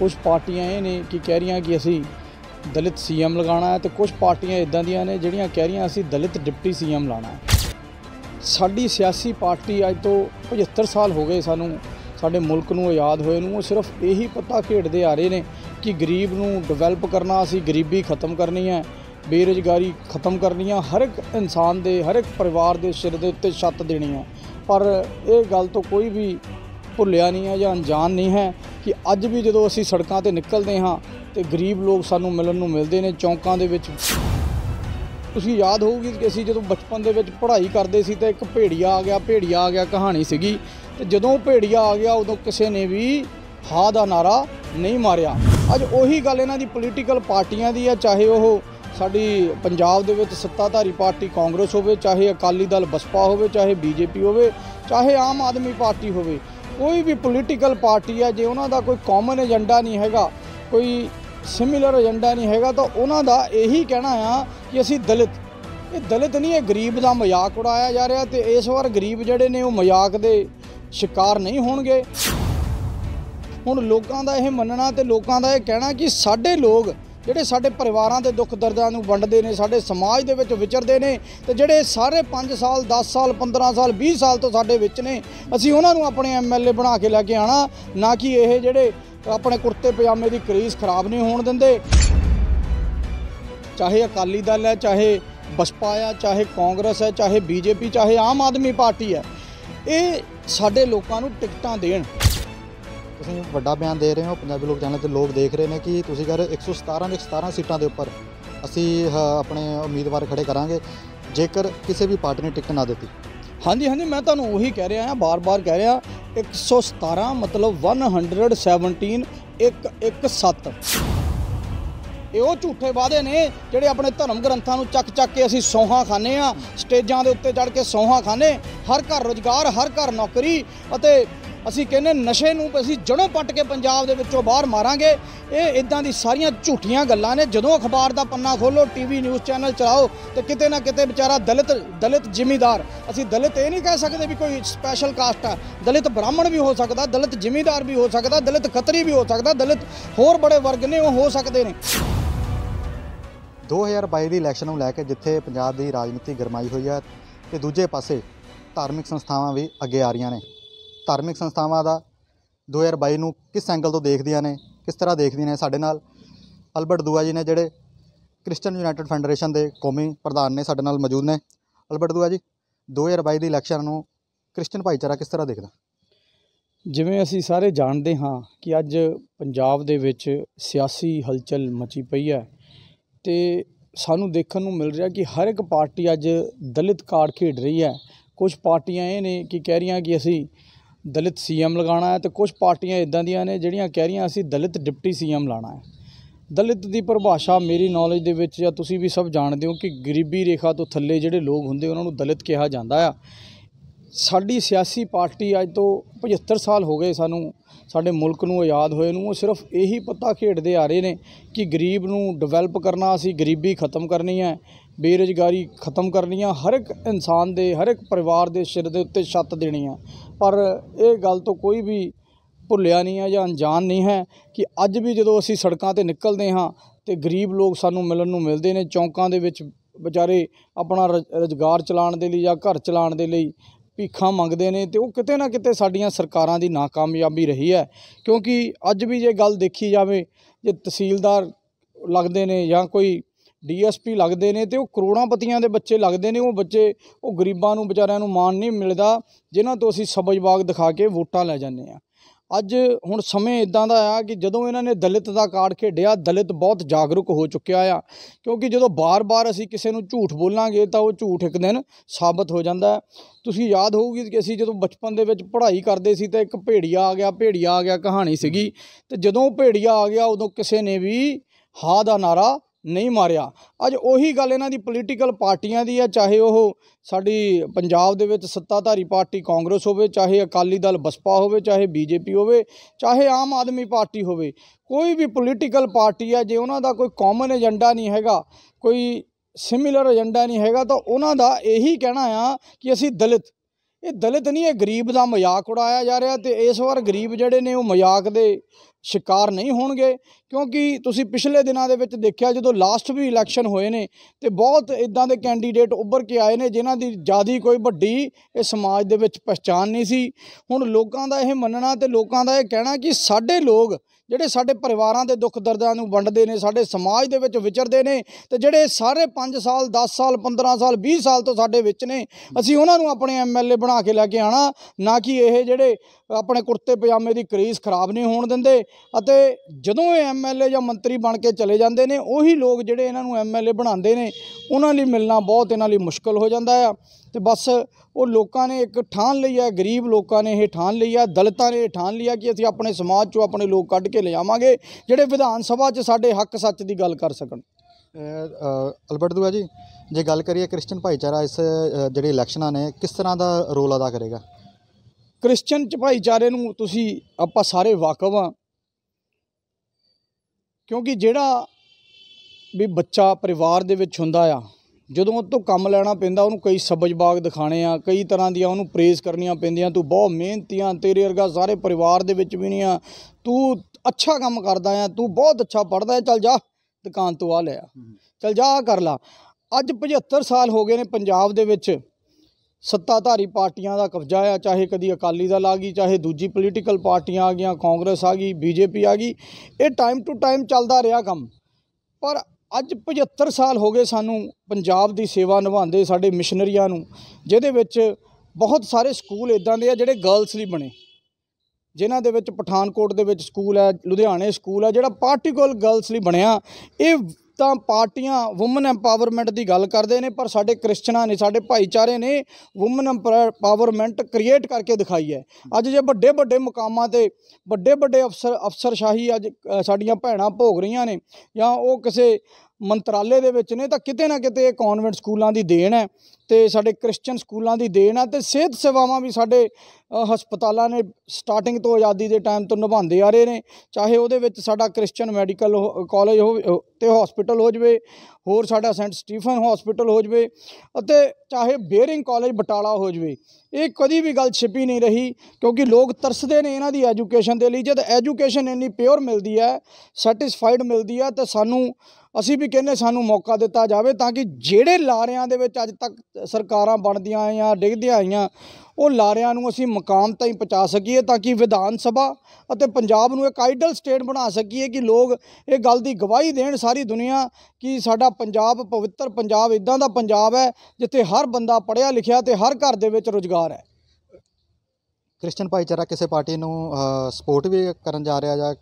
ਕੁਝ ਪਾਰਟੀਆਂ ਇਹ ਨੇ ਕਿ ਕਹਿ ਰਹੀਆਂ ਕਿ ਅਸੀਂ ਦਲਿਤ ਸੀਐਮ ਲਗਾਣਾ ਹੈ ਤੇ ਕੁਝ ਪਾਰਟੀਆਂ ਇਦਾਂ ਦੀਆਂ ਨੇ ਜਿਹੜੀਆਂ ਕਹਿ ਰਹੀਆਂ ਅਸੀਂ ਦਲਿਤ ਡਿਪਟੀ ਸੀਐਮ ਲਾਣਾ ਹੈ ਸਾਡੀ ਸਿਆਸੀ ਪਾਰਟੀ ਅੱਜ ਤੋਂ 75 ਸਾਲ ਹੋ ਗਏ ਸਾਨੂੰ ਸਾਡੇ ਮੁਲਕ ਨੂੰ ਆਜ਼ਾਦ ਹੋਏ ਨੂੰ ਉਹ ਸਿਰਫ ਇਹੀ ਪਤਾ ਖੇਡਦੇ ਆ ਰਹੇ ਨੇ ਕਿ ਗਰੀਬ ਨੂੰ ਡਿਵੈਲਪ ਕਰਨਾ ਅਸੀਂ ਗਰੀਬੀ ਖਤਮ ਕਰਨੀ ਹੈ ਬੇਰੋਜ਼ਗਾਰੀ ਖਤਮ ਕਰਨੀ ਹੈ ਹਰ ਇੱਕ ਇਨਸਾਨ ਦੇ ਹਰ ਇੱਕ ਪਰਿਵਾਰ ਦੇ ਸਿਰ ਦੇ ਉੱਤੇ ਛੱਤ ਦੇਣੀ ਆ ਪਰ ਇਹ ਗੱਲ ਤੋਂ ਕੋਈ ਵੀ ਭੁੱਲਿਆ ਨਹੀਂ ਹੈ ਜਾਂ ਅਣਜਾਣ ਨਹੀਂ ਹੈ ਕਿ ਅੱਜ ਵੀ ਜਦੋਂ ਅਸੀਂ ਸੜਕਾਂ ਤੇ ਨਿਕਲਦੇ ਹਾਂ ਤੇ ਗਰੀਬ ਲੋਕ ਸਾਨੂੰ ਮਿਲਣ ਨੂੰ ਮਿਲਦੇ ਨੇ ਚੌਂਕਾਂ ਦੇ ਵਿੱਚ ਤੁਸੀਂ ਯਾਦ ਹੋਊਗੀ ਕਿ ਅਸੀਂ ਜਦੋਂ ਬਚਪਨ ਦੇ ਵਿੱਚ ਪੜ੍ਹਾਈ ਕਰਦੇ ਸੀ ਤਾਂ ਇੱਕ ਭੇੜੀਆ ਆ ਗਿਆ ਭੇੜੀਆ ਆ ਗਿਆ ਕਹਾਣੀ ਸੀਗੀ ਤੇ ਜਦੋਂ ਭੇੜੀਆ ਆ ਗਿਆ ਉਦੋਂ ਕਿਸੇ ਨੇ ਵੀ ਹਾ ਦਾ ਨਾਰਾ ਨਹੀਂ ਮਾਰਿਆ ਅੱਜ ਉਹੀ ਗੱਲ ਇਹਨਾਂ ਦੀ ਪੋਲੀਟੀਕਲ ਪਾਰਟੀਆਂ ਦੀ ਆ ਚਾਹੇ ਉਹ ਸਾਡੀ ਪੰਜਾਬ ਦੇ ਵਿੱਚ ਸੱਤਾਧਾਰੀ ਪਾਰਟੀ ਕਾਂਗਰਸ ਹੋਵੇ ਚਾਹੇ ਅਕਾਲੀ ਦਲ ਬਸਪਾ ਹੋਵੇ ਚਾਹੇ ਬੀਜੇਪੀ ਹੋਵੇ ਚਾਹੇ ਆਮ ਆਦਮੀ ਪਾਰਟੀ ਹੋਵੇ ਕੋਈ ਵੀ ਪੋਲੀਟੀਕਲ ਪਾਰਟੀ ਹੈ ਜੇ ਉਹਨਾਂ ਦਾ ਕੋਈ ਕਾਮਨ ਏਜੰਡਾ ਨਹੀਂ ਹੈਗਾ ਕੋਈ ਸਿਮਿਲਰ ਏਜੰਡਾ ਨਹੀਂ ਹੈਗਾ ਤਾਂ ਉਹਨਾਂ ਦਾ ਇਹੀ ਕਹਿਣਾ ਆ ਕਿ ਅਸੀਂ ਦਲਿਤ ਇਹ ਦਲਿਤ ਨਹੀਂ ਇਹ ਗਰੀਬ ਦਾ ਮਜ਼ਾਕ ਉਡਾਇਆ ਜਾ ਰਿਹਾ ਤੇ ਇਸ ਵਾਰ ਗਰੀਬ ਜਿਹੜੇ ਨੇ ਉਹ ਮਜ਼ਾਕ ਦੇ ਸ਼ਿਕਾਰ ਨਹੀਂ ਹੋਣਗੇ ਹੁਣ ਲੋਕਾਂ ਦਾ ਇਹ ਮੰਨਣਾ ਤੇ ਲੋਕਾਂ ਦਾ ਇਹ ਕਹਿਣਾ ਕਿ ਸਾਡੇ ਲੋਕ ਜਿਹੜੇ ਸਾਡੇ ਪਰਿਵਾਰਾਂ ਦੇ ਦੁੱਖ ਦਰਦਾਂ ਨੂੰ ਵੰਡਦੇ ਨੇ ਸਾਡੇ ਸਮਾਜ ਦੇ ਵਿੱਚ ਵਿਚਰਦੇ ਨੇ ਤੇ ਜਿਹੜੇ ਸਾਰੇ 5 ਸਾਲ 10 ਸਾਲ 15 ਸਾਲ 20 ਸਾਲ ਤੋਂ ਸਾਡੇ ਵਿੱਚ ਨੇ ਅਸੀਂ ਉਹਨਾਂ ਨੂੰ ਆਪਣੇ ਐਮਐਲਏ ਬਣਾ ਕੇ ਲੈ ਕੇ ਆਣਾ ਨਾ ਕਿ ਇਹ ਜਿਹੜੇ ਆਪਣੇ ਕੁਰਤੇ ਪਜਾਮੇ ਦੀ ਕਰੀਜ਼ ਖਰਾਬ ਨਹੀਂ ਹੋਣ ਦਿੰਦੇ ਚਾਹੇ ਅਕਾਲੀ ਦਲ ਹੈ ਚਾਹੇ ਬਸਪਾ ਆ ਚਾਹੇ ਕਾਂਗਰਸ ਹੈ ਚਾਹੇ ਬੀਜੇਪੀ ਚਾਹੇ ਆਮ ਆਦਮੀ ਪਾਰਟੀ ਹੈ ਇਹ ਸਾਡੇ ਲੋਕਾਂ ਨੂੰ ਟਿਕਟਾਂ ਦੇਣ ਤੁਸੀਂ ਵੱਡਾ ਬਿਆਨ ਦੇ ਰਹੇ ਹੋ ਪੰਜਾਬੀ ਲੋਕ ਚੈਨਲ ਤੇ ਲੋਕ ਦੇਖ ਰਹੇ ਨੇ ਕਿ ਤੁਸੀਂ ਕਰ 117 ਦੇ 117 ਸੀਟਾਂ ਦੇ ਉੱਪਰ ਅਸੀਂ ਆਪਣੇ ਉਮੀਦਵਾਰ ਖੜੇ ਕਰਾਂਗੇ ਜੇਕਰ ਕਿਸੇ ਵੀ ਪਾਰਟੀ ਨੇ ਟਿਕਟ ਨਾ ਦਿੱਤੀ ਹਾਂਜੀ ਹਾਂਜੀ ਮੈਂ ਤੁਹਾਨੂੰ ਉਹੀ ਕਹਿ ਰਿਹਾ ਹਾਂ ਬਾਰ-ਬਾਰ ਕਹਿ ਰਿਹਾ 117 ਮਤਲਬ 117 117 ਇਹ ਉਹ ਝੂਠੇ ਵਾਅਦੇ ਨੇ ਜਿਹੜੇ ਆਪਣੇ ਧਰਮ ਗ੍ਰੰਥਾਂ ਨੂੰ ਚੱਕ ਚੱਕ ਕੇ ਅਸੀਂ ਸੌਹਾਂ ਖਾਣੇ ਆ ਸਟੇਜਾਂ ਦੇ ਉੱਤੇ ਚੜ ਕੇ ਸੌਹਾਂ ਖਾਣੇ ਹਰ ਘਰ ਰੋਜ਼ਗਾਰ ਹਰ ਘਰ ਨੌਕਰੀ ਅਤੇ ਅਸੀਂ ਕਹਿੰਦੇ ਨਸ਼ੇ ਨੂੰ ਅਸੀਂ ਜੜੋਂ ਪੱਟ ਕੇ ਪੰਜਾਬ ਦੇ ਵਿੱਚੋਂ ਬਾਹਰ ਮਾਰਾਂਗੇ ਇਹ ਇਦਾਂ ਦੀ ਸਾਰੀਆਂ ਝੂਠੀਆਂ ਗੱਲਾਂ ਨੇ ਜਦੋਂ ਅਖਬਾਰ ਦਾ ਪੰਨਾ ਖੋਲੋ ਟੀਵੀ ਨਿਊਜ਼ ਚੈਨਲ ਚਲਾਓ ਤੇ ਕਿਤੇ ਨਾ ਕਿਤੇ ਵਿਚਾਰਾ ਦਲਿਤ ਦਲਿਤ ਜ਼ਿਮੀਦਾਰ ਅਸੀਂ ਦਲਿਤ ਇਹ ਨਹੀਂ ਕਹਿ ਸਕਦੇ ਵੀ ਕੋਈ ਸਪੈਸ਼ਲ ਕਾਸਟ ਆ ਦਲਿਤ ਬ੍ਰਾਹਮਣ ਵੀ ਹੋ ਸਕਦਾ ਦਲਿਤ ਜ਼ਿਮੀਦਾਰ ਵੀ ਹੋ ਸਕਦਾ ਦਲਿਤ ਖੱਤਰੀ ਵੀ ਹੋ ਸਕਦਾ ਦਲਿਤ ਹੋਰ ਬੜੇ ਵਰਗ ਨੇ ਉਹ ਹੋ ਸਕਦੇ ਨੇ 2022 ਦੀ ਇਲੈਕਸ਼ਨ ਨੂੰ ਲੈ ਕੇ ਜਿੱਥੇ ਪੰਜਾਬ ਦੀ ਰਾਜਨੀਤੀ ਗਰਮਾਈ ਹੋਈ ਹੈ ਤੇ ਦੂਜੇ ਪਾਸੇ ਧਾਰਮਿਕ ਸੰਸਥਾਵਾਂ ਵੀ ਅੱਗੇ ਆ ਰਹੀਆਂ ਨੇ ਧਾਰਮਿਕ ਸੰਸਥਾਵਾਂ ਦਾ 2022 ਨੂੰ ਕਿਸ ਐਂਗਲ ਤੋਂ ਦੇਖਦੀਆਂ ਨੇ ਕਿਸ ਤਰ੍ਹਾਂ ਦੇਖਦੀਆਂ ਨੇ ਸਾਡੇ ਨਾਲ ਅਲਬਰਟ ਦੂਆ ਜੀ ਨੇ ਜਿਹੜੇ ਕ੍ਰਿਸਚੀਅਨ ਯੂਨਾਈਟਿਡ ਫੈਡਰੇਸ਼ਨ ਦੇ ਕੌਮੀ ਪ੍ਰਧਾਨ ਨੇ ਸਾਡੇ ਨਾਲ ਮੌਜੂਦ ਨੇ ਅਲਬਰਟ ਦੂਆ ਜੀ 2022 ਦੀ ਇਲੈਕਸ਼ਨ ਨੂੰ ਕ੍ਰਿਸਚੀਅਨ ਭਾਈਚਾਰਾ ਕਿਸ ਤਰ੍ਹਾਂ ਦੇਖਦਾ ਜਿਵੇਂ ਅਸੀਂ ਸਾਰੇ ਜਾਣਦੇ ਹਾਂ ਕਿ ਅੱਜ ਪੰਜਾਬ ਦੇ ਵਿੱਚ ਸਿਆਸੀ ਹਲਚਲ ਮਚੀ ਪਈ ਹੈ ਤੇ ਸਾਨੂੰ ਦੇਖਣ ਨੂੰ ਮਿਲ ਰਿਹਾ ਕਿ ਹਰ ਇੱਕ ਪਾਰਟੀ ਅੱਜ ਦਲਿਤ ਕਾਰਡ ਖੇਡ ਰਹੀ ਹੈ ਕੁਝ ਪਾਰਟੀਆਂ ਇਹ ਨੇ ਕਿ ਕਹਿ ਰਹੀਆਂ ਕਿ ਅਸੀਂ ਦਲਿਤ ਸੀਐਮ ਲਗਾਉਣਾ ਹੈ ਤੇ ਕੁਝ ਪਾਰਟੀਆਂ ਇਦਾਂ ਦੀਆਂ ਨੇ ਜਿਹੜੀਆਂ ਕਹਿ ਰਹੀਆਂ ਅਸੀਂ ਦਲਿਤ ਡਿਪਟੀ ਸੀਐਮ ਲਾਣਾ ਹੈ ਦਲਿਤ ਦੀ ਪਰਿਭਾਸ਼ਾ ਮੇਰੀ ਨੌਲੇਜ ਦੇ ਵਿੱਚ ਜਾਂ ਤੁਸੀਂ ਵੀ ਸਭ ਜਾਣਦੇ ਹੋ ਕਿ ਗਰੀਬੀ ਰੇਖਾ ਤੋਂ ਥੱਲੇ ਜਿਹੜੇ ਲੋਕ ਹੁੰਦੇ ਉਹਨਾਂ ਨੂੰ ਦਲਿਤ ਕਿਹਾ ਜਾਂਦਾ ਆ ਸਾਡੀ ਸਿਆਸੀ ਪਾਰਟੀ ਅੱਜ ਤੋਂ 75 ਸਾਲ ਹੋ ਗਏ ਸਾਨੂੰ ਸਾਡੇ ਮੁਲਕ ਨੂੰ ਆਜ਼ਾਦ ਹੋਏ ਨੂੰ ਉਹ ਸਿਰਫ ਇਹੀ ਪੱਤਾ ਖੇਡਦੇ ਆ ਰਹੇ ਨੇ ਕਿ ਗਰੀਬ ਨੂੰ ਡਿਵੈਲਪ ਕਰਨਾ ਅਸੀਂ ਗਰੀਬੀ ਖਤਮ ਕਰਨੀ ਹੈ ਬੇਰੋਜ਼ਗਾਰੀ ਖਤਮ ਕਰਨੀ ਹੈ ਹਰ ਇੱਕ ਇਨਸਾਨ ਦੇ ਹਰ ਇੱਕ ਪਰਿਵਾਰ ਦੇ ਸਿਰ ਦੇ ਉੱਤੇ ਛੱਤ ਦੇਣੀ ਆ ਪਰ ਇਹ ਗੱਲ ਤੋਂ ਕੋਈ ਵੀ ਭੁੱਲਿਆ ਨਹੀਂ ਆ ਜਾਂ ਅਣਜਾਣ ਨਹੀਂ ਹੈ ਕਿ ਅੱਜ ਵੀ ਜਦੋਂ ਅਸੀਂ ਸੜਕਾਂ ਤੇ ਨਿਕਲਦੇ ਹਾਂ ਤੇ ਗਰੀਬ ਲੋਕ ਸਾਨੂੰ ਮਿਲਣ ਨੂੰ ਮਿਲਦੇ ਨੇ ਚੌਂਕਾਂ ਦੇ ਵਿੱਚ ਵਿਚਾਰੇ ਆਪਣਾ ਰੋਜ਼ਗਾਰ ਚਲਾਉਣ ਦੇ ਲਈ ਜਾਂ ਘਰ ਚਲਾਉਣ ਦੇ ਲਈ ਭੀਖਾਂ ਮੰਗਦੇ ਨੇ ਤੇ ਉਹ ਕਿਤੇ ਨਾ ਕਿਤੇ ਸਾਡੀਆਂ ਸਰਕਾਰਾਂ ਦੀ ਨਾਕਾਮਯਾਬੀ ਰਹੀ ਹੈ ਕਿਉਂਕਿ ਅੱਜ ਵੀ ਜੇ ਗੱਲ ਦੇਖੀ ਜਾਵੇ ਜੇ ਤਹਿਸੀਲਦਾਰ ਲੱਗਦੇ ਨੇ ਜਾਂ ਕੋਈ ਡੀਐਸਪੀ ਲੱਗਦੇ ਨੇ ਤੇ ਉਹ ਕਰੋੜਾਂਪਤੀਆਂ ਦੇ ਬੱਚੇ ਲੱਗਦੇ ਨੇ ਉਹ ਬੱਚੇ ਉਹ ਗਰੀਬਾਂ ਨੂੰ ਵਿਚਾਰਿਆਂ ਨੂੰ ਮਾਣ ਨਹੀਂ ਮਿਲਦਾ ਜਿਨ੍ਹਾਂ ਤੋਂ ਅਸੀਂ ਸਬਜ ਬਾਗ ਦਿਖਾ ਕੇ ਵੋਟਾਂ ਲੈ ਜਾਂਦੇ ਆ ਅੱਜ ਹੁਣ ਸਮੇਂ ਇਦਾਂ ਦਾ ਆ ਕਿ ਜਦੋਂ ਇਹਨਾਂ ਨੇ ਦਲਿਤ ਦਾ ਕਾਰਡ ਖੇਡਿਆ ਦਲਿਤ ਬਹੁਤ ਜਾਗਰੂਕ ਹੋ ਚੁੱਕਿਆ ਆ ਕਿਉਂਕਿ ਜਦੋਂ ਬਾਰ-ਬਾਰ ਅਸੀਂ ਕਿਸੇ ਨੂੰ ਝੂਠ ਬੋਲਾਂਗੇ ਤਾਂ ਉਹ ਝੂਠ ਇੱਕ ਦਿਨ ਸਾਬਤ ਹੋ ਜਾਂਦਾ ਤੁਸੀਂ ਯਾਦ ਹੋਊਗੀ ਕਿ ਅਸੀਂ ਜਦੋਂ ਬਚਪਨ ਦੇ ਵਿੱਚ ਪੜ੍ਹਾਈ ਕਰਦੇ ਸੀ ਤਾਂ ਇੱਕ ਭੇੜੀਆ ਆ ਗਿਆ ਭੇੜੀਆ ਆ ਗਿਆ ਕਹਾਣੀ ਸੀਗੀ ਤੇ ਜਦੋਂ ਭੇੜੀਆ ਆ ਗਿਆ ਉਦੋਂ ਕਿਸੇ ਨੇ ਵੀ ਹਾ ਦਾ ਨਾਰਾ ਨਹੀਂ ਮਾਰਿਆ ਅੱਜ ਉਹੀ ਗੱਲ ਇਹਨਾਂ ਦੀ ਪੋਲੀਟੀਕਲ ਪਾਰਟੀਆਂ ਦੀ ਹੈ ਚਾਹੇ ਉਹ ਸਾਡੀ ਪੰਜਾਬ ਦੇ ਵਿੱਚ ਸੱਤਾਧਾਰੀ ਪਾਰਟੀ ਕਾਂਗਰਸ ਹੋਵੇ ਚਾਹੇ ਅਕਾਲੀ ਦਲ ਬਸਪਾ ਹੋਵੇ ਚਾਹੇ ਬੀਜੇਪੀ ਹੋਵੇ ਚਾਹੇ ਆਮ ਆਦਮੀ ਪਾਰਟੀ ਹੋਵੇ ਕੋਈ ਵੀ ਪੋਲੀਟੀਕਲ ਪਾਰਟੀ ਹੈ ਜੇ ਉਹਨਾਂ ਦਾ ਕੋਈ ਕਾਮਨ ਏਜੰਡਾ ਨਹੀਂ ਹੈਗਾ ਕੋਈ ਸਿਮਿਲਰ ਏਜੰਡਾ ਨਹੀਂ ਹੈਗਾ ਤਾਂ ਉਹਨਾਂ ਦਾ ਇਹੀ ਕਹਿਣਾ ਆ ਕਿ ਅਸੀਂ ਦਲਿਤ ਇਹ ਦਲਿਤ ਨਹੀਂ ਇਹ ਗਰੀਬ ਦਾ ਮਜ਼ਾਕ ਉਡਾਇਆ ਜਾ ਰਿਹਾ ਤੇ ਇਸ ਵਾਰ ਗਰੀਬ ਜਿਹੜੇ ਨੇ ਉਹ ਮਜ਼ਾਕ ਦੇ ਸ਼ਿਕਾਰ ਨਹੀਂ ਹੋਣਗੇ ਕਿਉਂਕਿ ਤੁਸੀਂ ਪਿਛਲੇ ਦਿਨਾਂ ਦੇ ਵਿੱਚ ਦੇਖਿਆ ਜਦੋਂ ਲਾਸਟ ਵੀ ਇਲੈਕਸ਼ਨ ਹੋਏ ਨੇ ਤੇ ਬਹੁਤ ਇਦਾਂ ਦੇ ਕੈਂਡੀਡੇਟ ਉੱਭਰ ਕੇ ਆਏ ਨੇ ਜਿਨ੍ਹਾਂ ਦੀ ਜਿਆਦੀ ਕੋਈ ਵੱਡੀ ਇਹ ਸਮਾਜ ਦੇ ਵਿੱਚ ਪਛਾਣ ਨਹੀਂ ਸੀ ਹੁਣ ਲੋਕਾਂ ਦਾ ਇਹ ਮੰਨਣਾ ਤੇ ਲੋਕਾਂ ਦਾ ਇਹ ਕਹਿਣਾ ਕਿ ਸਾਡੇ ਲੋਕ ਜਿਹੜੇ ਸਾਡੇ ਪਰਿਵਾਰਾਂ ਦੇ ਦੁੱਖ ਦਰਦਾਂ ਨੂੰ ਵੰਡਦੇ ਨੇ ਸਾਡੇ ਸਮਾਜ ਦੇ ਵਿੱਚ ਵਿਚਰਦੇ ਨੇ ਤੇ ਜਿਹੜੇ ਸਾਰੇ 5 ਸਾਲ 10 ਸਾਲ 15 ਸਾਲ 20 ਸਾਲ ਤੋਂ ਸਾਡੇ ਵਿੱਚ ਨੇ ਅਸੀਂ ਉਹਨਾਂ ਨੂੰ ਆਪਣੇ ਐਮਐਲਏ ਬਣਾ ਕੇ ਲੈ ਕੇ ਆਣਾ ਨਾ ਕਿ ਇਹ ਜਿਹੜੇ ਆਪਣੇ ਕੁਰਤੇ ਪਜਾਮੇ ਦੀ ਕਰੀਸ ਖਰਾਬ ਨਹੀਂ ਹੋਣ ਦਿੰਦੇ ਅਤੇ ਜਦੋਂ ਇਹ ਐਮਐਲਏ ਜਾਂ ਮੰਤਰੀ ਬਣ ਕੇ ਚਲੇ ਜਾਂਦੇ ਨੇ ਉਹੀ ਲੋਕ ਜਿਹੜੇ ਇਹਨਾਂ ਨੂੰ ਐਮਐਲਏ ਬਣਾਉਂਦੇ ਨੇ ਉਹਨਾਂ ਲਈ ਮਿਲਣਾ ਬਹੁਤ ਇਹਨਾਂ ਲਈ ਮੁਸ਼ਕਲ ਹੋ ਜਾਂਦਾ ਆ ਤੇ ਬਸ ਉਹ ਲੋਕਾਂ ਨੇ ਇੱਕ ਠਾਣ ਲਈ ਆ ਗਰੀਬ ਲੋਕਾਂ ਨੇ ਇਹ ਠਾਣ ਲਈ ਆ ਦਲਿਤਾਂ ਨੇ ਇਹ ਠਾਣ ਲਿਆ ਕਿ ਅਸੀਂ ਆਪਣੇ ਸਮਾਜ ਚੋਂ ਆਪਣੇ ਲੋਕ ਕੱਢ ਕੇ ਲਿਆਵਾਂਗੇ ਜਿਹੜੇ ਵਿਧਾਨ ਸਭਾ 'ਚ ਸਾਡੇ ਹੱਕ ਸੱਚ ਦੀ ਗੱਲ ਕਰ ਸਕਣ ਅਲਬਰਟ ਦੂਆ ਜੀ ਜੇ ਗੱਲ ਕਰੀਏ ਕ੍ਰਿਸਚਨ ਭਾਈਚਾਰਾ ਇਸ ਜਿਹੜੇ ਇਲੈਕਸ਼ਨਾਂ ਨੇ ਕਿਸ ਤਰ੍ਹਾਂ ਦਾ ਰੋਲ ਅਦਾ ਕਰੇਗਾ ਕ੍ਰਿਸਚਨ ਚ ਭਾਈਚਾਰੇ ਨੂੰ ਤੁਸੀਂ ਆਪਾਂ ਸਾਰੇ ਵਾਕਫ ਆ ਕਿਉਂਕਿ ਜਿਹੜਾ ਵੀ ਬੱਚਾ ਪਰਿਵਾਰ ਦੇ ਵਿੱਚ ਹੁੰਦਾ ਆ ਜਦੋਂ ਉਹ ਤੋਂ ਕੰਮ ਲੈਣਾ ਪੈਂਦਾ ਉਹਨੂੰ ਕਈ ਸਬਜ ਬਾਗ ਦਿਖਾਣੇ ਆ ਕਈ ਤਰ੍ਹਾਂ ਦੀਆਂ ਉਹਨੂੰ ਪ੍ਰੇਜ਼ ਕਰਨੀਆਂ ਪੈਂਦੀਆਂ ਤੂੰ ਬਹੁਤ ਮਿਹਨਤੀ ਆ ਤੇਰੇ ਵਰਗਾ ਸਾਰੇ ਪਰਿਵਾਰ ਦੇ ਵਿੱਚ ਵੀ ਨਹੀਂ ਆ ਤੂੰ ਅੱਛਾ ਕੰਮ ਕਰਦਾ ਆ ਤੂੰ ਬਹੁਤ ਅੱਛਾ ਪੜਦਾ ਆ ਚੱਲ ਜਾ ਦੁਕਾਨ ਤੋਂ ਆ ਲਿਆ ਚੱਲ ਜਾ ਆ ਕਰ ਲਾ ਅੱਜ 75 ਸਾਲ ਹੋ ਗਏ ਨੇ ਪੰਜਾਬ ਦੇ ਵਿੱਚ ਸੱਤਾਧਾਰੀ ਪਾਰਟੀਆਂ ਦਾ ਕਬਜ਼ਾ ਆ ਚਾਹੇ ਕਦੀ ਅਕਾਲੀ ਦਾ ਲਾਗੀ ਚਾਹੇ ਦੂਜੀ ਪੋਲੀਟੀਕਲ ਪਾਰਟੀਆਂ ਆ ਗਈਆਂ ਕਾਂਗਰਸ ਆ ਗਈ ਬੀਜੇਪੀ ਆ ਗਈ ਇਹ ਟਾਈਮ ਟੂ ਟਾਈਮ ਚੱਲਦਾ ਰਿਹਾ ਕੰਮ ਪਰ ਅੱਜ 75 ਸਾਲ ਹੋ ਗਏ ਸਾਨੂੰ ਪੰਜਾਬ ਦੀ ਸੇਵਾ ਨਿਭਾਉਂਦੇ ਸਾਡੇ ਮਿਸ਼ਨਰੀਆਂ ਨੂੰ ਜਿਹਦੇ ਵਿੱਚ ਬਹੁਤ ਸਾਰੇ ਸਕੂਲ ਇਦਾਂ ਦੇ ਆ ਜਿਹੜੇ ਗਰਲਸ ਲਈ ਬਣੇ ਜਿਨ੍ਹਾਂ ਦੇ ਵਿੱਚ ਪਠਾਨਕੋਟ ਦੇ ਵਿੱਚ ਸਕੂਲ ਹੈ ਲੁਧਿਆਣੇ ਸਕੂਲ ਹੈ ਜਿਹੜਾ ਪਾਰਟੀਕੂਲ ਗਰਲਸ ਲਈ ਬਣਿਆ ਇਹ ਤਾਂ ਪਾਰਟੀਆਂ ਔਮਨ ਐਮਪਾਵਰਮੈਂਟ ਦੀ ਗੱਲ ਕਰਦੇ ਨੇ ਪਰ ਸਾਡੇ ਕ੍ਰਿਸਚਨਾਂ ਨੇ ਸਾਡੇ ਭਾਈਚਾਰੇ ਨੇ ਔਮਨ ਐਮਪਾਵਰਮੈਂਟ ਕ੍ਰੀਏਟ ਕਰਕੇ ਦਿਖਾਈ ਹੈ ਅੱਜ ਜੇ ਵੱਡੇ ਵੱਡੇ ਮੁਕਾਮਾਂ ਤੇ ਵੱਡੇ ਵੱਡੇ ਅਫਸਰ ਅਫਸਰਸ਼ਾਹੀ ਅੱਜ ਸਾਡੀਆਂ ਭੈਣਾਂ ਭੋਗ ਰਹੀਆਂ ਨੇ ਜਾਂ ਉਹ ਕਿਸੇ ਮੰਤਰਾਲੇ ਦੇ ਵਿੱਚ ਨੇ ਤਾਂ ਕਿਤੇ ਨਾ ਕਿਤੇ ਇਹ ਕਨਵੈਂਟ ਸਕੂਲਾਂ ਦੀ ਦੇਣ ਹੈ ਤੇ ਸਾਡੇ ਕ੍ਰਿਸਚੀਅਨ ਸਕੂਲਾਂ ਦੀ ਦੇਣ ਹੈ ਤੇ ਸਿਹਤ ਸੇਵਾਵਾਂ ਵੀ ਸਾਡੇ ਹਸਪਤਾਲਾਂ ਨੇ ਸਟਾਰਟਿੰਗ ਤੋਂ ਆਜ਼ਾਦੀ ਦੇ ਟਾਈਮ ਤੋਂ ਨਿਭਾਉਂਦੇ ਆ ਰਹੇ ਨੇ ਚਾਹੇ ਉਹਦੇ ਵਿੱਚ ਸਾਡਾ ਕ੍ਰਿਸਚੀਅਨ ਮੈਡੀਕਲ ਕਾਲਜ ਹੋਵੇ ਤੇ ਹਸਪੀਟਲ ਹੋ ਜਵੇ ਹੋਰ ਸਾਡਾ ਸੈਂਟ ਸਟੀਫਨ ਹਸਪੀਟਲ ਹੋ ਜਵੇ ਅਤੇ ਚਾਹੇ ਬੇਰਿੰਗ ਕਾਲਜ ਬਟਾਲਾ ਹੋ ਜਵੇ ਇਹ ਕਦੀ ਵੀ ਗੱਲ ਛਿਪੀ ਨਹੀਂ ਰਹੀ ਕਿਉਂਕਿ ਲੋਕ ਤਰਸਦੇ ਨੇ ਇਹਨਾਂ ਦੀ ਐਜੂਕੇਸ਼ਨ ਦੇ ਲਈ ਜਦ ਐਜੂਕੇਸ਼ਨ ਇੰਨੀ ਪਿਓਰ ਮਿਲਦੀ ਹੈ ਸੈਟੀਸਫਾਈਡ ਮਿਲਦੀ ਹੈ ਤਾਂ ਸਾਨੂੰ ਅਸੀਂ ਵੀ ਕਹਿੰਨੇ ਸਾਨੂੰ ਮੌਕਾ ਦਿੱਤਾ ਜਾਵੇ ਤਾਂ ਕਿ ਜਿਹੜੇ ਲਾਰਿਆਂ ਦੇ ਵਿੱਚ ਅੱਜ ਤੱਕ ਸਰਕਾਰਾਂ ਬਣਦੀਆਂ ਆਈਆਂ ਡਿੱਗਦੀਆਂ ਆਈਆਂ ਉਹ ਲਾਰਿਆਂ ਨੂੰ ਅਸੀਂ ਮਕਾਮ ਤਾਈਂ ਪਹੁੰਚਾ ਸਕੀਏ ਤਾਂ ਕਿ ਵਿਧਾਨ ਸਭਾ ਅਤੇ ਪੰਜਾਬ ਨੂੰ ਇੱਕ ਆਈਡਲ ਸਟੇਟ ਬਣਾ ਸਕੀਏ ਕਿ ਲੋਕ ਇਹ ਗੱਲ ਦੀ ਗਵਾਹੀ ਦੇਣ ਸਾਰੀ ਦੁਨੀਆ ਕਿ ਸਾਡਾ ਪੰਜਾਬ ਪਵਿੱਤਰ ਪੰਜਾਬ ਇਦਾਂ ਦਾ ਪੰਜਾਬ ਹੈ ਜਿੱਥੇ ਹਰ ਬੰਦਾ ਪੜਿਆ ਲਿਖਿਆ ਤੇ ਹਰ ਘਰ ਦੇ ਵਿੱਚ ਰੋਜ਼ਗਾਰ ਹੈ ਕ੍ਰਿਸਚੀਅਨ ਭਾਈਚਾਰਾ ਕਿਸੇ ਪਾਰਟੀ ਨੂੰ ਸਪੋਰਟ ਵੀ ਕਰਨ ਜਾ ਰਿਹਾ ਜਾਂ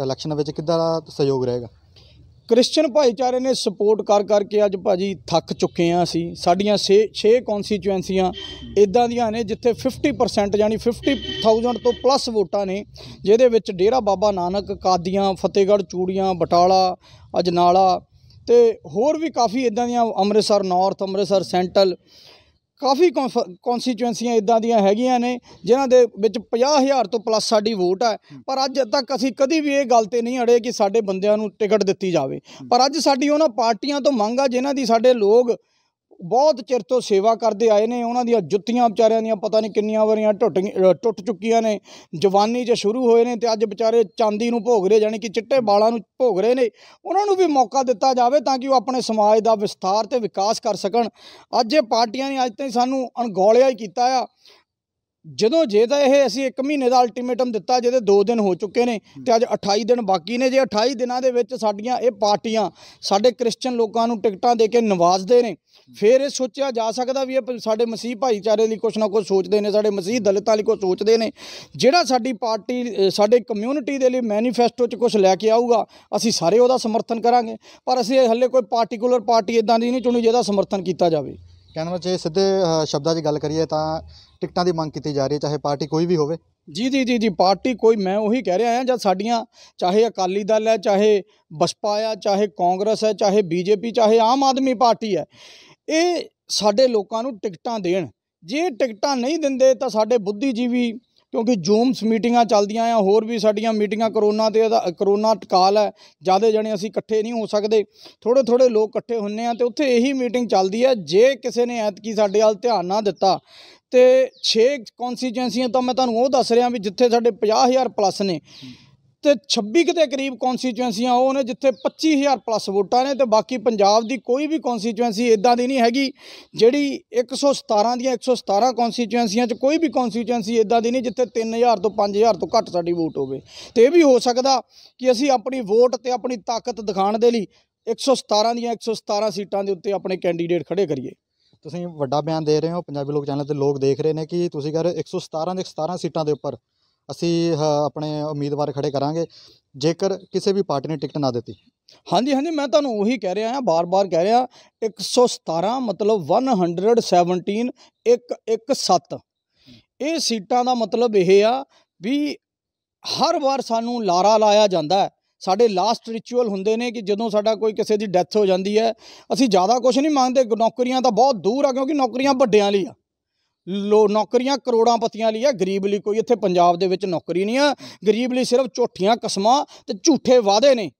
ਇਲੈਕਸ਼ਨ ਵਿੱਚ ਕਿੱਦਾਂ ਦਾ ਸਹਿਯੋਗ ਰਹੇਗਾ ਕ੍ਰਿਸਚੀਅਨ ਭਾਈਚਾਰੇ ਨੇ ਸਪੋਰਟ ਕਰ ਕਰਕੇ ਅੱਜ ਭਾਜੀ ਥੱਕ ਚੁੱਕੇ ਆ ਅਸੀਂ ਸਾਡੀਆਂ 6 6 ਇਦਾਂ ਦੀਆਂ ਨੇ ਜਿੱਥੇ 50% ਯਾਨੀ 50000 ਤੋਂ ਪਲੱਸ ਵੋਟਾਂ ਨੇ ਜਿਹਦੇ ਵਿੱਚ ਡੇਰਾ ਬਾਬਾ ਨਾਨਕ ਕਾਦੀਆਂ ਫਤਿਹਗੜ ਚੂੜੀਆਂ ਬਟਾਲਾ ਅਜਨਾਲਾ ਤੇ ਹੋਰ ਵੀ ਕਾਫੀ ਇਦਾਂ ਦੀਆਂ ਅੰਮ੍ਰਿਤਸਰ ਨਾਰਥ ਅੰਮ੍ਰਿਤਸਰ ਸੈਂਟਰਲ ਕਾਫੀ ਕੌਨਸਟੀਚੁਐਂਸੀਆਂ ਇਦਾਂ ਦੀਆਂ ਹੈਗੀਆਂ ਨੇ ਜਿਨ੍ਹਾਂ ਦੇ ਵਿੱਚ 50000 ਤੋਂ ਪਲੱਸ ਸਾਡੀ ਵੋਟ ਹੈ ਪਰ ਅੱਜ ਤੱਕ ਅਸੀਂ ਕਦੀ ਵੀ ਇਹ ਗੱਲ ਤੇ ਨਹੀਂ ਅੜੇ ਕਿ ਸਾਡੇ ਬੰਦਿਆਂ ਨੂੰ ਟਿਕਟ ਦਿੱਤੀ ਜਾਵੇ ਪਰ ਅੱਜ ਸਾਡੀ ਉਹਨਾਂ ਪਾਰਟੀਆਂ ਤੋਂ ਮੰਗ ਆ ਜਿਨ੍ਹਾਂ ਦੀ ਸਾਡੇ ਲੋਕ ਬਹੁਤ ਚਿਰ ਤੋਂ ਸੇਵਾ ਕਰਦੇ ਆਏ ਨੇ ਉਹਨਾਂ ਦੀਆਂ ਜੁੱਤੀਆਂ ਵਿਚਾਰਿਆਂ ਦੀਆਂ ਪਤਾ ਨਹੀਂ ਕਿੰਨੀਆਂ ਵਾਰੀਆਂ ਟੁੱਟ ਟੁੱਟ ਚੁੱਕੀਆਂ ਨੇ ਜਵਾਨੀ 'ਚ ਸ਼ੁਰੂ ਹੋਏ ਨੇ ਤੇ ਅੱਜ ਵਿਚਾਰੇ ਚਾਂਦੀ ਨੂੰ ਭੋਗ ਰਹੇ ਜਾਨੀ ਕਿ ਚਿੱਟੇ ਵਾਲਾਂ ਨੂੰ ਭੋਗ ਰਹੇ ਨੇ ਉਹਨਾਂ ਨੂੰ ਵੀ ਮੌਕਾ ਦਿੱਤਾ ਜਾਵੇ ਤਾਂ ਕਿ ਉਹ ਆਪਣੇ ਸਮਾਜ ਦਾ ਵਿਸਥਾਰ ਤੇ ਵਿਕਾਸ ਕਰ ਸਕਣ ਅੱਜ ਇਹ ਪਾਰਟੀਆਂ ਨੇ ਅੱਜ ਤਾਈਂ ਸਾਨੂੰ ਅਣਗੌਲਿਆ ਹੀ ਕੀਤਾ ਆ ਜਦੋਂ ਜੇ ਤਾਂ ਇਹ ਅਸੀਂ 1 ਮਹੀਨੇ ਦਾ ਅਲਟੀਮੇਟਮ ਦਿੱਤਾ ਜਿਹਦੇ 2 ਦਿਨ ਹੋ ਚੁੱਕੇ ਨੇ ਤੇ ਅੱਜ 28 ਦਿਨ ਬਾਕੀ ਨੇ ਜੇ 28 ਦਿਨਾਂ ਦੇ ਵਿੱਚ ਸਾਡੀਆਂ ਇਹ ਪਾਰਟੀਆਂ ਸਾਡੇ ਕ੍ਰਿਸਚੀਅਨ ਲੋਕਾਂ ਨੂੰ ਟਿਕਟਾਂ ਦੇ ਕੇ ਨਵਾਜ਼ਦੇ ਨੇ ਫਿਰ ਇਹ ਸੋਚਿਆ ਜਾ ਸਕਦਾ ਵੀ ਇਹ ਸਾਡੇ ਮਸੀਹ ਭਾਈਚਾਰੇ ਲਈ ਕੁਝ ਨਾ ਕੁਝ ਸੋਚਦੇ ਨੇ ਸਾਡੇ ਮਸੀਹ ਦਲਿਤਾਂ ਲਈ ਕੁਝ ਸੋਚਦੇ ਨੇ ਜਿਹੜਾ ਸਾਡੀ ਪਾਰਟੀ ਸਾਡੇ ਕਮਿਊਨਿਟੀ ਦੇ ਲਈ ਮੈਨੀਫੈਸਟੋ 'ਚ ਕੁਝ ਲੈ ਕੇ ਆਊਗਾ ਅਸੀਂ ਸਾਰੇ ਉਹਦਾ ਸਮਰਥਨ ਕਰਾਂਗੇ ਪਰ ਅਸੀਂ ਹੱਲੇ ਕੋਈ ਪਾਰਟਿਕੂਲਰ ਪਾਰਟੀ ਇਦਾਂ ਦੀ ਨਹੀਂ ਚੁਣੀ ਜਿਹਦਾ ਸਮਰਥਨ ਕੀਤਾ ਜਾਵੇ ਕਹਿੰਦੇ ਮੈਂ ਜੇ ਸਿੱਧੇ ਸ਼ਬਦਾਂ 'ਚ ਗੱਲ ਕਰੀਏ ਤਾਂ ਟਿਕਟਾਂ ਦੀ ਮੰਗ ਕੀਤੀ ਜਾ ਰਹੀ ਹੈ ਚਾਹੇ ਪਾਰਟੀ ਕੋਈ ਵੀ ਹੋਵੇ ਜੀ ਜੀ ਜੀ ਜੀ ਪਾਰਟੀ ਕੋਈ ਮੈਂ ਉਹੀ ਕਹਿ ਰਿਹਾ ਹਾਂ ਜਦ ਸਾਡੀਆਂ ਚਾਹੇ ਅਕਾਲੀ ਦਲ ਹੈ ਚਾਹੇ ਬਸਪਾ ਆ ਚਾਹੇ ਕਾਂਗਰਸ ਹੈ ਚਾਹੇ ਬੀਜੇਪੀ ਚਾਹੇ ਆਮ ਆਦਮੀ ਪਾਰਟੀ ਹੈ ਇਹ ਸਾਡੇ ਲੋਕਾਂ ਨੂੰ ਟਿਕਟਾਂ ਦੇਣ ਜੇ ਟਿਕਟਾਂ ਨਹੀਂ ਦਿੰਦੇ ਤਾਂ ਸਾਡੇ ਬੁੱਧੀਜੀਵੀ ਕਿਉਂਕਿ ਜ਼ੂਮਸ ਮੀਟਿੰਗਾਂ ਚੱਲਦੀਆਂ ਆ ਹੋਰ ਵੀ ਸਾਡੀਆਂ ਮੀਟਿੰਗਾਂ ਕਰੋਨਾ ਤੇ ਕਰੋਨਾ ਟਕਾਲ ਹੈ ਜਿਆਦਾ ਜਣੇ ਅਸੀਂ ਇਕੱਠੇ ਨਹੀਂ ਹੋ ਸਕਦੇ ਥੋੜੇ ਥੋੜੇ ਲੋਕ ਇਕੱਠੇ ਹੁੰਨੇ ਆ ਤੇ ਉੱਥੇ ਇਹੀ ਮੀਟਿੰਗ ਚੱਲਦੀ ਹੈ ਜੇ ਕਿਸੇ ਨੇ ਐਤਕੀ ਸਾਡੇ ਵੱਲ ਧਿਆਨ ਨਾ ਦਿੱਤਾ ਤੇ 6 ਕੌਨਸਟੀਚੁਐਂਸੀਆਂ ਤਾਂ ਮੈਂ ਤੁਹਾਨੂੰ ਉਹ ਦੱਸ ਰਿਹਾ ਵੀ ਜਿੱਥੇ ਸਾਡੇ 50000 ਪਲੱਸ ਨੇ ਤੇ 26 ਕਿਤੇ ਕਰੀਬ ਕੌਨਸਟੀਚੁਐਂਸੀਆਂ ਉਹ ਨੇ ਜਿੱਥੇ 25000 ਪਲੱਸ ਵੋਟਾਂ ਨੇ ਤੇ ਬਾਕੀ ਪੰਜਾਬ ਦੀ ਕੋਈ ਵੀ ਕੌਨਸਟੀਚੁਐਂਸੀ ਇਦਾਂ ਦੀ ਨਹੀਂ ਹੈਗੀ ਜਿਹੜੀ 117 ਦੀਆਂ 117 ਕੌਨਸਟੀਚੁਐਂਸੀਆਂ 'ਚ ਕੋਈ ਵੀ ਕੌਨਸਟੀਚੁਐਂਸੀ ਇਦਾਂ ਦੀ ਨਹੀਂ ਜਿੱਥੇ 3000 ਤੋਂ 5000 ਤੋਂ ਘੱਟ ਸਾਡੀ ਵੋਟ ਹੋਵੇ ਤੇ ਇਹ ਵੀ ਹੋ ਸਕਦਾ ਕਿ ਅਸੀਂ ਆਪਣੀ ਵੋਟ ਤੇ ਆਪਣੀ ਤਾਕਤ ਦਿਖਾਉਣ ਦੇ ਲਈ 117 ਦੀਆਂ 117 ਸੀਟਾਂ ਦੇ ਉੱਤੇ ਆਪਣੇ ਕੈਂਡੀਡੇਟ ਖੜੇ ਕਰੀਏ ਤੁਸੀਂ ਵੱਡਾ ਬਿਆਨ ਦੇ ਰਹੇ ਹੋ ਪੰਜਾਬੀ ਲੋਕ ਚੈਨਲ ਤੇ ਲੋਕ ਦੇਖ ਰਹੇ ਨੇ ਕਿ ਤੁਸੀਂ ਕਰ 117 ਦੇ 117 ਸੀਟਾਂ ਦੇ ਉੱਪਰ ਅਸੀਂ ਆਪਣੇ ਉਮੀਦਵਾਰ ਖੜੇ ਕਰਾਂਗੇ ਜੇਕਰ ਕਿਸੇ ਵੀ ਪਾਰਟੀ ਨੇ ਟਿਕਟ ਨਾ ਦਿੱਤੀ ਹਾਂਜੀ ਹਾਂਜੀ ਮੈਂ ਤੁਹਾਨੂੰ ਉਹੀ ਕਹਿ ਰਿਹਾ ਹਾਂ ਬਾਰ-ਬਾਰ ਕਹਿ ਰਿਹਾ 117 ਮਤਲਬ 117 117 ਇਹ ਸੀਟਾਂ ਦਾ ਮਤਲਬ ਇਹ ਆ ਵੀ ਹਰ ਵਾਰ ਸਾਨੂੰ ਲਾਰਾ ਲਾਇਆ ਜਾਂਦਾ ਹੈ ਸਾਡੇ ਲਾਸਟ ਰਿਚੁਅਲ ਹੁੰਦੇ ਨੇ ਕਿ ਜਦੋਂ ਸਾਡਾ ਕੋਈ ਕਿਸੇ ਦੀ ਡੈਥ ਹੋ ਜਾਂਦੀ ਹੈ ਅਸੀਂ ਜ਼ਿਆਦਾ ਕੁਝ ਨਹੀਂ ਮੰਗਦੇ ਨੌਕਰੀਆਂ ਤਾਂ ਬਹੁਤ ਦੂਰ ਆ ਕਿਉਂਕਿ ਨੌਕਰੀਆਂ ਵੱਡਿਆਂ ਲਈ ਆ ਲੋ ਨੌਕਰੀਆਂ ਕਰੋੜਾਂ ਪਤੀਆਂ ਲਈ ਆ ਗਰੀਬ ਲਈ ਕੋਈ ਇੱਥੇ ਪੰਜਾਬ ਦੇ ਵਿੱਚ ਨੌਕਰੀ ਨਹੀਂ ਆ ਗਰੀਬ ਲਈ ਸਿਰਫ ਝੂਠੀਆਂ ਕਸਮਾਂ ਤੇ ਝੂਠੇ ਵਾਅਦੇ ਨੇ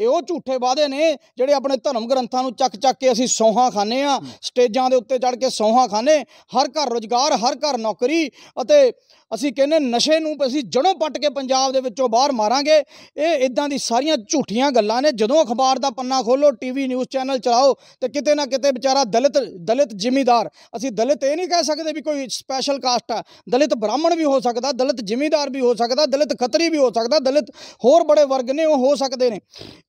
ਇਹ ਉਹ ਝੂਠੇ ਵਾਅਦੇ ਨੇ ਜਿਹੜੇ ਆਪਣੇ ਧਰਮ ਗ੍ਰੰਥਾਂ ਨੂੰ ਚੱਕ ਚੱਕ ਕੇ ਅਸੀਂ ਸੌਹਾਂ ਖਾਣੇ ਆ ਸਟੇਜਾਂ ਦੇ ਉੱਤੇ ਚੜ ਕੇ ਸੌਹਾਂ ਖਾਣੇ ਹਰ ਘਰ ਰੋਜ਼ਗਾਰ ਹਰ ਘਰ ਨੌਕਰੀ ਅਤੇ ਅਸੀਂ ਕਹਿੰਨੇ ਨਸ਼ੇ ਨੂੰ ਅਸੀਂ ਜੜੋਂ ਪੱਟ ਕੇ ਪੰਜਾਬ ਦੇ ਵਿੱਚੋਂ ਬਾਹਰ ਮਾਰਾਂਗੇ ਇਹ ਇਦਾਂ ਦੀ ਸਾਰੀਆਂ ਝੂਠੀਆਂ ਗੱਲਾਂ ਨੇ ਜਦੋਂ ਅਖਬਾਰ ਦਾ ਪੰਨਾ ਖੋਲੋ ਟੀਵੀ ਨਿਊਜ਼ ਚੈਨਲ ਚਲਾਓ ਤੇ ਕਿਤੇ ਨਾ ਕਿਤੇ ਵਿਚਾਰਾ ਦਲਿਤ ਦਲਿਤ ਜ਼ਿਮੀਦਾਰ ਅਸੀਂ ਦਲਿਤ ਇਹ ਨਹੀਂ ਕਹਿ ਸਕਦੇ ਵੀ ਕੋਈ ਸਪੈਸ਼ਲ ਕਾਸਟ ਆ ਦਲਿਤ ਬ੍ਰਾਹਮਣ ਵੀ ਹੋ ਸਕਦਾ ਦਲਿਤ ਜ਼ਿਮੀਦਾਰ ਵੀ ਹੋ ਸਕਦਾ ਦਲਿਤ ਖੱਤਰੀ ਵੀ ਹੋ ਸਕਦਾ ਦਲਿਤ ਹੋਰ ਬੜੇ ਵਰਗ ਨੇ ਉਹ ਹੋ ਸਕਦੇ ਨੇ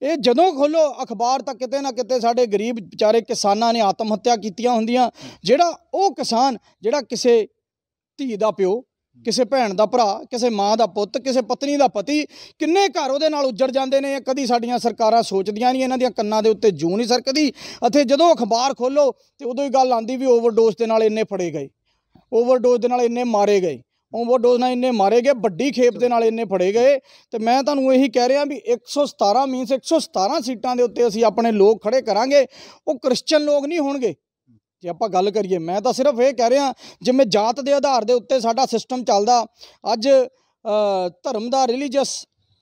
ਇਹ ਜਦੋਂ ਖੋਲੋ ਅਖਬਾਰ ਤਾਂ ਕਿਤੇ ਨਾ ਕਿਤੇ ਸਾਡੇ ਗਰੀਬ ਵਿਚਾਰੇ ਕਿਸਾਨਾਂ ਨੇ ਆਤਮ ਹੱਤਿਆ ਕੀਤੀਆਂ ਹੁੰਦੀਆਂ ਜਿਹੜਾ ਉਹ ਕਿਸਾਨ ਜਿਹੜਾ ਕਿਸੇ ਧੀ ਦਾ ਪਿਓ ਕਿਸੇ ਭੈਣ ਦਾ ਭਰਾ ਕਿਸੇ ਮਾਂ ਦਾ ਪੁੱਤ ਕਿਸੇ ਪਤਨੀ ਦਾ ਪਤੀ ਕਿੰਨੇ ਘਰ ਉਹਦੇ ਨਾਲ ਉੱਜੜ ਜਾਂਦੇ ਨੇ ਕਦੀ ਸਾਡੀਆਂ ਸਰਕਾਰਾਂ ਸੋਚਦੀਆਂ ਨਹੀਂ ਇਹਨਾਂ ਦੀਆਂ ਕੰਨਾਂ ਦੇ ਉੱਤੇ ਜੂ ਨਹੀਂ ਸਰਕਦੀ ਅਥੇ ਜਦੋਂ ਅਖਬਾਰ ਖੋਲੋ ਤੇ ਉਦੋਂ ਹੀ ਗੱਲ ਆਂਦੀ ਵੀ ਓਵਰਡੋਸ ਦੇ ਨਾਲ ਇੰਨੇ ਫੜੇ ਗਏ ਓਵਰਡੋਸ ਦੇ ਨਾਲ ਇੰਨੇ ਮਾਰੇ ਗਏ ਉਹ ਵੱਡੋ ਨਾਲ ਇੰਨੇ ਮਾਰੇ ਗਏ ਵੱਡੀ ਖੇਪ ਦੇ ਨਾਲ ਇੰਨੇ ਫੜੇ ਗਏ ਤੇ ਮੈਂ ਤੁਹਾਨੂੰ ਇਹੀ ਕਹਿ ਰਿਹਾ ਵੀ 117 ਮੀਨਸ 117 ਸੀਟਾਂ ਦੇ ਉੱਤੇ ਅਸੀਂ ਆਪਣੇ ਲੋਕ ਖੜੇ ਕਰਾਂਗੇ ਉਹ ਕ੍ਰਿਸਚੀਅਨ ਲੋਕ ਨਹੀਂ ਹੋਣਗੇ ਜੇ ਆਪਾਂ ਗੱਲ ਕਰੀਏ ਮੈਂ ਤਾਂ ਸਿਰਫ ਇਹ ਕਹਿ ਰਿਹਾ ਜਿਵੇਂ ਜਾਤ ਦੇ ਆਧਾਰ ਦੇ ਉੱਤੇ ਸਾਡਾ ਸਿਸਟਮ ਚੱਲਦਾ ਅੱਜ ਧਰਮ ਦਾ ਰਿਲੀਜੀਅਸ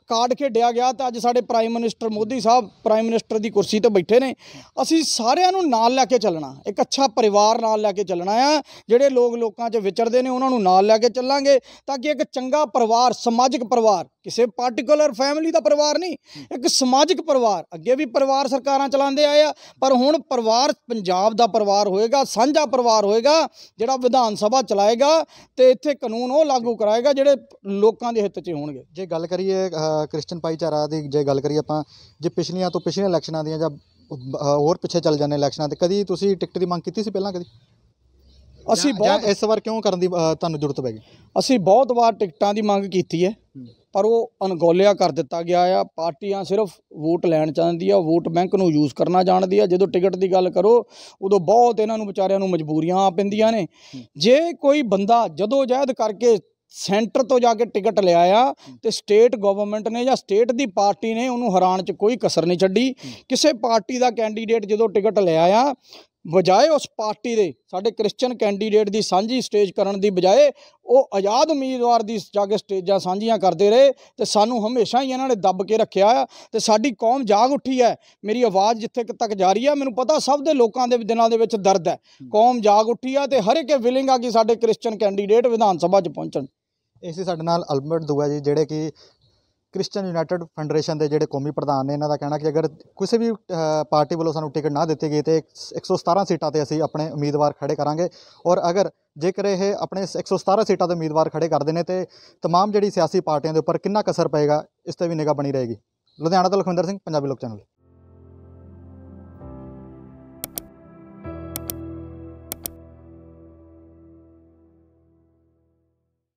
ਕਾਰਡ ਖੇਡਿਆ ਗਿਆ ਤਾਂ ਅੱਜ ਸਾਡੇ prime minister Modi sahib prime minister ਦੀ ਕੁਰਸੀ ਤੇ ਬੈਠੇ ਨੇ ਅਸੀਂ ਸਾਰਿਆਂ ਨੂੰ ਨਾਲ ਲੈ ਕੇ ਚੱਲਣਾ ਇੱਕ ਅੱਛਾ ਪਰਿਵਾਰ ਨਾਲ ਲੈ ਕੇ ਚੱਲਣਾ ਆ ਜਿਹੜੇ ਲੋਕ ਲੋਕਾਂ 'ਚ ਵਿਚਰਦੇ ਨੇ ਉਹਨਾਂ ਨੂੰ ਨਾਲ ਲੈ ਕੇ ਚੱਲਾਂਗੇ ਤਾਂ ਕਿ ਇੱਕ ਚੰਗਾ ਪਰਿਵਾਰ ਸਮਾਜਿਕ ਪਰਿਵਾਰ ਕਿਸੇ ਪਾਰਟਿਕੂਲਰ ਫੈਮਿਲੀ ਦਾ ਪਰਿਵਾਰ ਨਹੀਂ ਇੱਕ ਸਮਾਜਿਕ ਪਰਿਵਾਰ ਅੱਗੇ ਵੀ ਪਰਿਵਾਰ ਸਰਕਾਰਾਂ ਚਲਾਉਂਦੇ ਆਏ ਆ ਪਰ ਹੁਣ ਪਰਿਵਾਰ ਪੰਜਾਬ ਦਾ ਪਰਿਵਾਰ ਹੋਏਗਾ ਸਾਂਝਾ ਪਰਿਵਾਰ ਹੋਏਗਾ ਜਿਹੜਾ ਵਿਧਾਨ ਸਭਾ ਚਲਾਏਗਾ ਤੇ ਇੱਥੇ ਕਾਨੂੰਨ ਉਹ ਲਾਗੂ ਕਰਾਏਗਾ ਜਿਹੜੇ ਲੋਕਾਂ ਦੇ ਹਿੱਤ 'ਚ ਹੋਣਗੇ ਜੇ ਗੱਲ ਕਰੀਏ ਕ੍ਰਿਸਚਨ ਭਾਈਚਾਰਾ ਦੀ ਜੇ ਗੱਲ ਕਰੀ ਆਪਾਂ ਜੇ ਪਿਛਲੀਆਂ ਤੋਂ ਪਿਛਲੀਆਂ ਇਲੈਕਸ਼ਨਾਂ ਦੀਆਂ ਜਾਂ ਹੋਰ ਪਿੱਛੇ ਚੱਲ ਜਾਂਦੇ ਇਲੈਕਸ਼ਨਾਂ ਤੇ ਕਦੀ ਤੁਸੀਂ ਟਿਕਟ ਦੀ ਮੰਗ ਕੀਤੀ ਸੀ ਪਹਿਲਾਂ ਕਦੀ ਅਸੀਂ ਬਹੁਤ ਇਸ ਵਾਰ ਕਿਉਂ ਕਰਨ ਦੀ ਤੁਹਾਨੂੰ ਜ਼ਰੂਰਤ ਪੈ ਗਈ ਅਸੀਂ ਬਹੁਤ ਵਾਰ ਟਿਕਟਾਂ ਦੀ ਮੰਗ ਕੀਤੀ ਹੈ ਪਰ ਉਹ ਅਣਗੌਲਿਆ ਕਰ ਦਿੱਤਾ ਗਿਆ ਆ ਪਾਰਟੀਆਂ ਸਿਰਫ ਵੋਟ ਲੈਣ ਚਾਹੁੰਦੀ ਆ ਵੋਟ ਬੈਂਕ ਨੂੰ ਯੂਜ਼ ਕਰਨਾ ਜਾਣਦੀ ਆ ਜਦੋਂ ਟਿਕਟ ਦੀ ਗੱਲ ਕਰੋ ਉਦੋਂ ਬਹੁਤ ਇਹਨਾਂ ਨੂੰ ਵਿਚਾਰਿਆਂ ਨੂੰ ਮਜਬੂਰੀਆਂ ਆ ਪੈਂਦੀਆਂ ਨੇ ਜੇ ਕੋਈ ਬੰਦਾ ਜਦੋਂ ਜਾਇਦ ਕਰਕੇ ਸੈਂਟਰ ਤੋਂ ਜਾ ਕੇ ਟਿਕਟ ਲਿਆ ਆ ਤੇ ਸਟੇਟ ਗਵਰਨਮੈਂਟ ਨੇ ਜਾਂ ਸਟੇਟ ਦੀ ਪਾਰਟੀ ਨੇ ਉਹਨੂੰ ਹਰਾਣ 'ਚ ਕੋਈ ਕਸਰ ਨਹੀਂ ਛੱਡੀ ਕਿਸੇ ਪਾਰਟੀ ਦਾ ਕੈਂਡੀਡੇਟ ਜਦੋਂ ਟਿਕਟ ਲਿਆ ਆ ਬਜਾਏ ਉਸ ਪਾਰਟੀ ਦੇ ਸਾਡੇ ਕ੍ਰਿਸਚੀਅਨ ਕੈਂਡੀਡੇਟ ਦੀ ਸਾਂਝੀ ਸਟੇਜ ਕਰਨ ਦੀ ਬਜਾਏ ਉਹ ਆਜ਼ਾਦ ਉਮੀਦਵਾਰ ਦੀ ਜਾ ਕੇ ਸਟੇਜਾਂ ਸਾਂਝੀਆਂ ਕਰਦੇ ਰਹੇ ਤੇ ਸਾਨੂੰ ਹਮੇਸ਼ਾ ਹੀ ਇਹਨਾਂ ਨੇ ਦੱਬ ਕੇ ਰੱਖਿਆ ਆ ਤੇ ਸਾਡੀ ਕੌਮ ਜਾਗ ਉੱਠੀ ਹੈ ਮੇਰੀ ਆਵਾਜ਼ ਜਿੱਥੇ ਤੱਕ ਜਾ ਰਹੀ ਆ ਮੈਨੂੰ ਪਤਾ ਸਭ ਦੇ ਲੋਕਾਂ ਦੇ ਦਿਨਾਂ ਦੇ ਵਿੱਚ ਦਰਦ ਹੈ ਕੌਮ ਜਾਗ ਉੱਠੀ ਆ ਤੇ ਹਰ ਇੱਕ ਵਿਲਿੰਗ ਆ ਕਿ ਸਾਡੇ ਕ੍ਰਿਸਚੀਅਨ ਕੈਂਡੀਡੇਟ ਵਿਧਾਨ ਸਭਾ 'ਚ ਪਹੁੰਚਣ ਇਸੇ ਸਾਡੇ ਨਾਲ ਅਲਬਰਟ ਦੂਆ ਜੀ ਜਿਹੜੇ ਕਿ ਕ੍ਰਿਸਚੀਅਨ ਯੂਨਾਈਟਿਡ ਫੈਡਰੇਸ਼ਨ ਦੇ ਜਿਹੜੇ ਕੌਮੀ ਪ੍ਰਧਾਨ ਨੇ ਇਹਨਾਂ ਦਾ ਕਹਿਣਾ ਕਿ ਅਗਰ ਕਿਸੇ ਵੀ ਪਾਰਟੀ ਵੱਲੋਂ ਸਾਨੂੰ ਟਿਕਟ ਨਾ ਦਿੱਤੀ ਗਈ ਤੇ 117 ਸੀਟਾਂ ਤੇ ਅਸੀਂ ਆਪਣੇ ਉਮੀਦਵਾਰ ਖੜੇ ਕਰਾਂਗੇ ਔਰ ਅਗਰ ਜੇਕਰ ਇਹ ਆਪਣੇ 117 ਸੀਟਾਂ ਦੇ ਉਮੀਦਵਾਰ ਖੜੇ ਕਰਦੇ ਨੇ ਤੇ तमाम ਜਿਹੜੀ ਸਿਆਸੀ ਪਾਰਟੀਆਂ ਦੇ ਉੱਪਰ ਕਿੰਨਾ ਕਸਰ ਪਏਗਾ ਇਸ ਤੇ ਵੀ ਨਿਗਾਹ ਬਣੀ ਰਹੇਗੀ ਲੁਧਿਆਣਾ ਤੋਂ ਲਖਵਿੰਦਰ ਸਿੰਘ ਪੰਜਾਬੀ ਲੋਕ ਚੈਨਲ